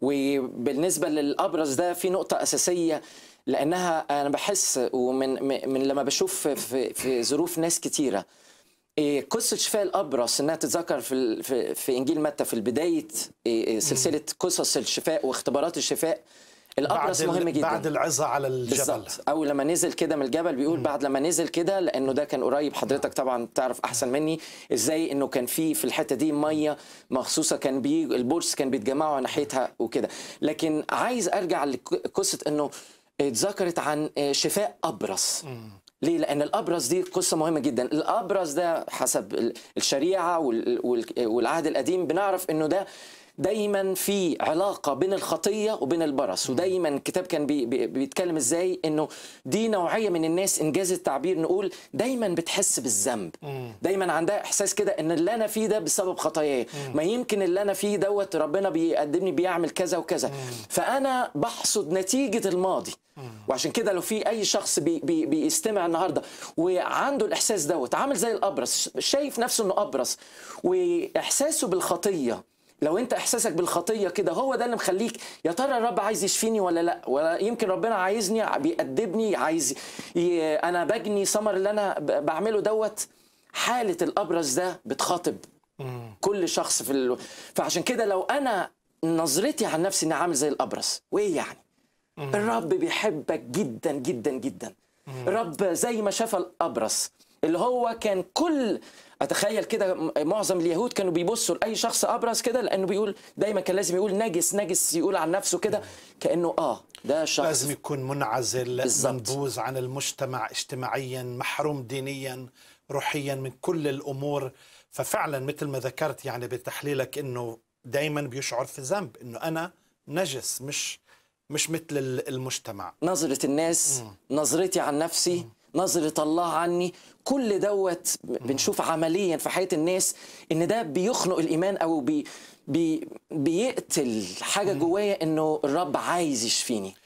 وبالنسبه للابرز ده في نقطه اساسيه لانها انا بحس ومن من لما بشوف في, في ظروف ناس كتيره إيه، قصة شفاء الأبرص إنها تتذكر في في إنجيل متى في بداية إيه، إيه، سلسلة قصص الشفاء واختبارات الشفاء الابرص مهم جدا بعد العظه على الجبل بالظبط او لما نزل كده من الجبل بيقول بعد لما نزل كده لانه ده كان قريب حضرتك نعم. طبعا تعرف احسن مني ازاي انه كان في في الحته دي ميه مخصوصه كان بي البورس كان بيتجمعوا ناحيتها وكده لكن عايز ارجع لقصه انه اتذكرت عن شفاء ابرص ليه؟ لأن الأبرص دي قصة مهمة جدا، الأبرص ده حسب الشريعة والعهد القديم بنعرف إنه ده دايما في علاقه بين الخطيه وبين البرص ودايما الكتاب كان بي بي بيتكلم ازاي انه دي نوعيه من الناس انجاز التعبير نقول دايما بتحس بالذنب دايما عندها احساس كده ان اللي انا فيه ده بسبب خطاياي ما يمكن اللي انا فيه دوت ربنا بيقدمني بيعمل كذا وكذا فانا بحصد نتيجه الماضي وعشان كده لو في اي شخص بي بي بيستمع النهارده وعنده الاحساس دوت عامل زي الابرص شايف نفسه انه ابرص واحساسه بالخطيه لو انت احساسك بالخطيه كده هو ده اللي مخليك يا ترى الرب عايز يشفيني ولا لا ولا يمكن ربنا عايزني بيأدبني عايز ي... انا بجني سمر اللي انا بعمله دوت حاله الابرز ده بتخاطب كل شخص في ال... فعشان كده لو انا نظرتي عن نفسي اني عامل زي الابرز وايه يعني الرب بيحبك جدا جدا جدا الرب زي ما شاف الابرز اللي هو كان كل اتخيل كده معظم اليهود كانوا بيبصوا لاي شخص ابرز كده لانه بيقول دايما كان لازم يقول نجس نجس يقول عن نفسه كده كانه اه ده شخص لازم يكون منعزل بالزبط. منبوذ عن المجتمع اجتماعيا محروم دينيا روحيا من كل الامور ففعلا مثل ما ذكرت يعني بتحليلك انه دايما بيشعر في ذنب انه انا نجس مش مش مثل المجتمع نظرة الناس م. نظرتي عن نفسي م. نظرة الله عني كل دوت بنشوف عمليا في حياة الناس إن ده بيخنق الإيمان أو بي بي بيقتل حاجة جوايا إنه الرب عايز يشفيني